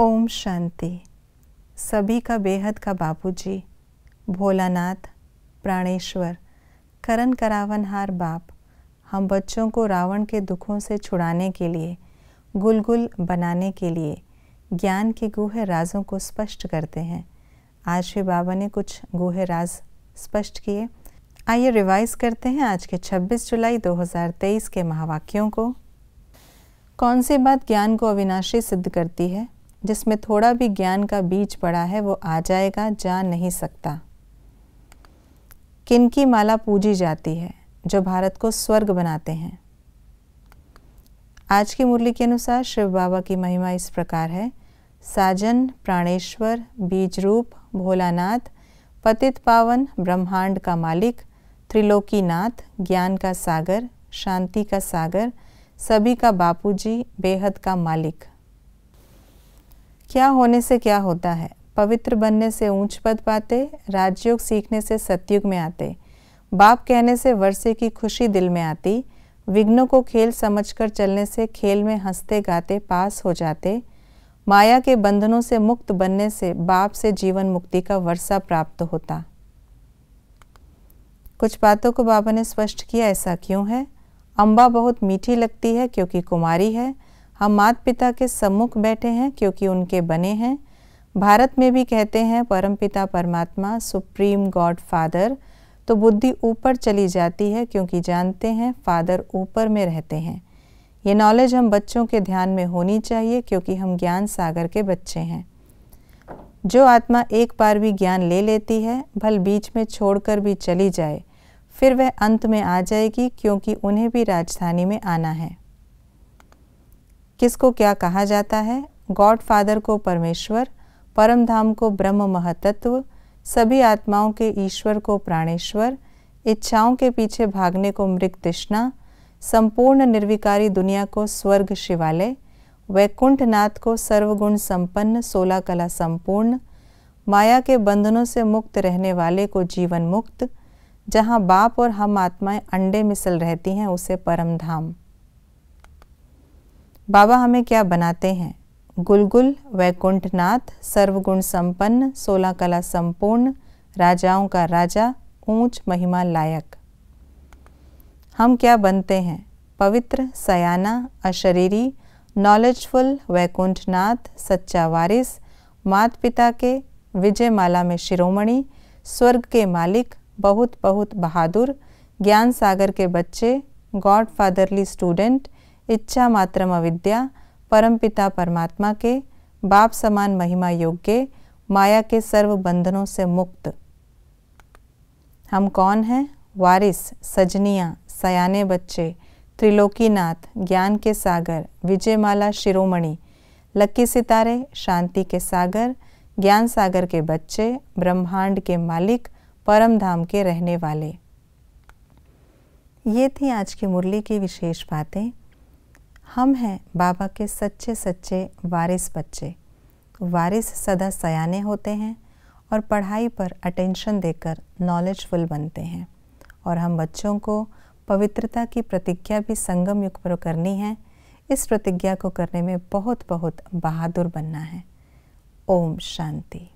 ओम शांति सभी का बेहद का बापूजी भोलानाथ प्राणेश्वर करण करावन हार बाप हम बच्चों को रावण के दुखों से छुड़ाने के लिए गुलगुल बनाने के लिए ज्ञान के गुहे राजों को स्पष्ट करते हैं आज भी बाबा ने कुछ गुहे राज स्पष्ट किए आइए रिवाइज करते हैं आज के 26 जुलाई 2023 के महावाक्यों को कौन सी बात ज्ञान को अविनाशी सिद्ध करती है जिसमें थोड़ा भी ज्ञान का बीज पड़ा है वो आ जाएगा जा नहीं सकता किन की माला पूजी जाती है जो भारत को स्वर्ग बनाते हैं आज की मुरली के अनुसार शिव बाबा की महिमा इस प्रकार है साजन प्राणेश्वर बीज रूप भोलानाथ पतित पावन ब्रह्मांड का मालिक त्रिलोकीनाथ ज्ञान का सागर शांति का सागर सभी का बापूजी बेहद का मालिक क्या होने से क्या होता है पवित्र बनने से ऊंच पद पाते राजयोग सीखने से सत्युग में आते बाप कहने से वर्षे की खुशी दिल में आती विघ्नों को खेल समझकर चलने से खेल में हंसते गाते पास हो जाते माया के बंधनों से मुक्त बनने से बाप से जीवन मुक्ति का वर्षा प्राप्त होता कुछ बातों को बाबा ने स्पष्ट किया ऐसा क्यों है अम्बा बहुत मीठी लगती है क्योंकि कुमारी है हम माता पिता के सम्मुख बैठे हैं क्योंकि उनके बने हैं भारत में भी कहते हैं परमपिता परमात्मा सुप्रीम गॉड फादर तो बुद्धि ऊपर चली जाती है क्योंकि जानते हैं फादर ऊपर में रहते हैं ये नॉलेज हम बच्चों के ध्यान में होनी चाहिए क्योंकि हम ज्ञान सागर के बच्चे हैं जो आत्मा एक बार भी ज्ञान ले लेती है भल बीच में छोड़कर भी चली जाए फिर वह अंत में आ जाएगी क्योंकि उन्हें भी राजधानी में आना है किसको क्या कहा जाता है गॉड फादर को परमेश्वर परम धाम को ब्रह्म महतत्व सभी आत्माओं के ईश्वर को प्राणेश्वर इच्छाओं के पीछे भागने को मृग तृष्णा संपूर्ण निर्विकारी दुनिया को स्वर्ग शिवालय वैकुंठ नाथ को सर्वगुण संपन्न सोला कला संपूर्ण माया के बंधनों से मुक्त रहने वाले को जीवन मुक्त जहाँ बाप और हम आत्माएं अंडे मिसल रहती हैं उसे परम धाम बाबा हमें क्या बनाते हैं गुलगुल वैकुंठनाथ सर्वगुण संपन्न सोलह कला संपूर्ण राजाओं का राजा ऊंच महिमा लायक हम क्या बनते हैं पवित्र सयाना अशरीरी नॉलेजफुल वैकुंठनाथ सच्चा वारिस मात पिता के विजय माला में शिरोमणि स्वर्ग के मालिक बहुत बहुत बहादुर ज्ञान सागर के बच्चे गॉड फादरली स्टूडेंट इच्छा मात्र अविद्या परम पिता परमात्मा के बाप समान महिमा योग्य माया के सर्व बंधनों से मुक्त हम कौन हैं वारिस सजनिया सयाने बच्चे त्रिलोकीनाथ ज्ञान के सागर विजयमाला शिरोमणि लक्की सितारे शांति के सागर ज्ञान सागर के बच्चे ब्रह्मांड के मालिक परम धाम के रहने वाले ये थी आज की मुरली की विशेष बातें हम हैं बाबा के सच्चे सच्चे वारिस बच्चे वारिस सदा सयाने होते हैं और पढ़ाई पर अटेंशन देकर नॉलेजफुल बनते हैं और हम बच्चों को पवित्रता की प्रतिज्ञा भी संगम युग पर करनी है इस प्रतिज्ञा को करने में बहुत बहुत बहादुर बनना है ओम शांति